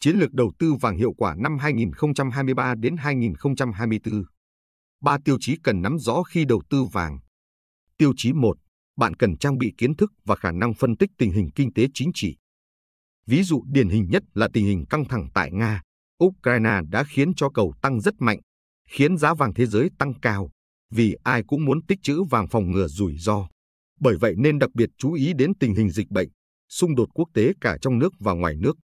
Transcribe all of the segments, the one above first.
chiến lược đầu tư vàng hiệu quả năm 2023 đến 2024. Ba tiêu chí cần nắm rõ khi đầu tư vàng. Tiêu chí 1, bạn cần trang bị kiến thức và khả năng phân tích tình hình kinh tế chính trị. Ví dụ điển hình nhất là tình hình căng thẳng tại Nga, Ukraine đã khiến cho cầu tăng rất mạnh, khiến giá vàng thế giới tăng cao, vì ai cũng muốn tích trữ vàng phòng ngừa rủi ro. Bởi vậy nên đặc biệt chú ý đến tình hình dịch bệnh, xung đột quốc tế cả trong nước và ngoài nước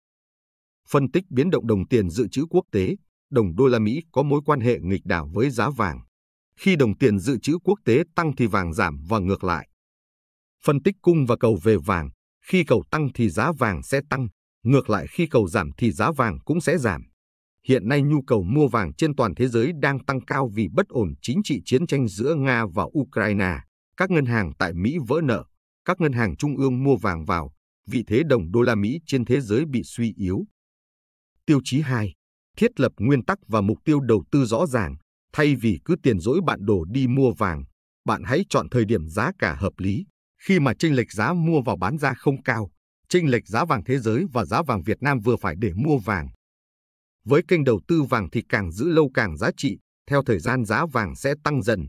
phân tích biến động đồng tiền dự trữ quốc tế, đồng đô la Mỹ có mối quan hệ nghịch đảo với giá vàng. Khi đồng tiền dự trữ quốc tế tăng thì vàng giảm và ngược lại. Phân tích cung và cầu về vàng, khi cầu tăng thì giá vàng sẽ tăng, ngược lại khi cầu giảm thì giá vàng cũng sẽ giảm. Hiện nay nhu cầu mua vàng trên toàn thế giới đang tăng cao vì bất ổn chính trị chiến tranh giữa Nga và Ukraine, các ngân hàng tại Mỹ vỡ nợ, các ngân hàng trung ương mua vàng vào, vị thế đồng đô la Mỹ trên thế giới bị suy yếu tiêu chí 2, thiết lập nguyên tắc và mục tiêu đầu tư rõ ràng, thay vì cứ tiền dỗi bạn đổ đi mua vàng, bạn hãy chọn thời điểm giá cả hợp lý, khi mà chênh lệch giá mua vào bán ra không cao, chênh lệch giá vàng thế giới và giá vàng Việt Nam vừa phải để mua vàng. Với kênh đầu tư vàng thì càng giữ lâu càng giá trị, theo thời gian giá vàng sẽ tăng dần.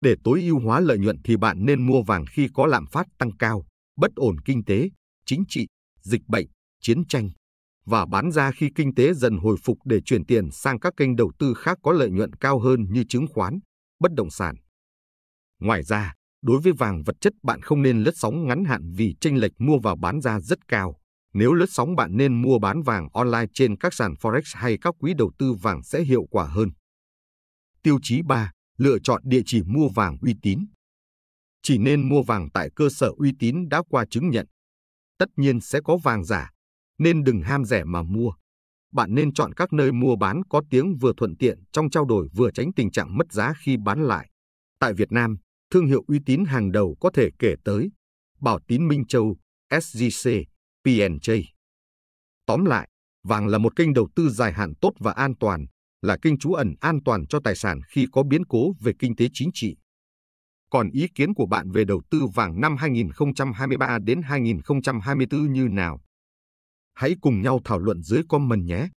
Để tối ưu hóa lợi nhuận thì bạn nên mua vàng khi có lạm phát tăng cao, bất ổn kinh tế, chính trị, dịch bệnh, chiến tranh và bán ra khi kinh tế dần hồi phục để chuyển tiền sang các kênh đầu tư khác có lợi nhuận cao hơn như chứng khoán, bất động sản. Ngoài ra, đối với vàng vật chất bạn không nên lướt sóng ngắn hạn vì chênh lệch mua và bán ra rất cao. Nếu lướt sóng bạn nên mua bán vàng online trên các sàn forex hay các quỹ đầu tư vàng sẽ hiệu quả hơn. Tiêu chí 3, lựa chọn địa chỉ mua vàng uy tín. Chỉ nên mua vàng tại cơ sở uy tín đã qua chứng nhận. Tất nhiên sẽ có vàng giả, nên đừng ham rẻ mà mua. Bạn nên chọn các nơi mua bán có tiếng vừa thuận tiện trong trao đổi vừa tránh tình trạng mất giá khi bán lại. Tại Việt Nam, thương hiệu uy tín hàng đầu có thể kể tới Bảo Tín Minh Châu, SGC, P&J. Tóm lại, vàng là một kênh đầu tư dài hạn tốt và an toàn, là kênh trú ẩn an toàn cho tài sản khi có biến cố về kinh tế chính trị. Còn ý kiến của bạn về đầu tư vàng năm 2023 đến 2024 như nào? Hãy cùng nhau thảo luận dưới comment nhé!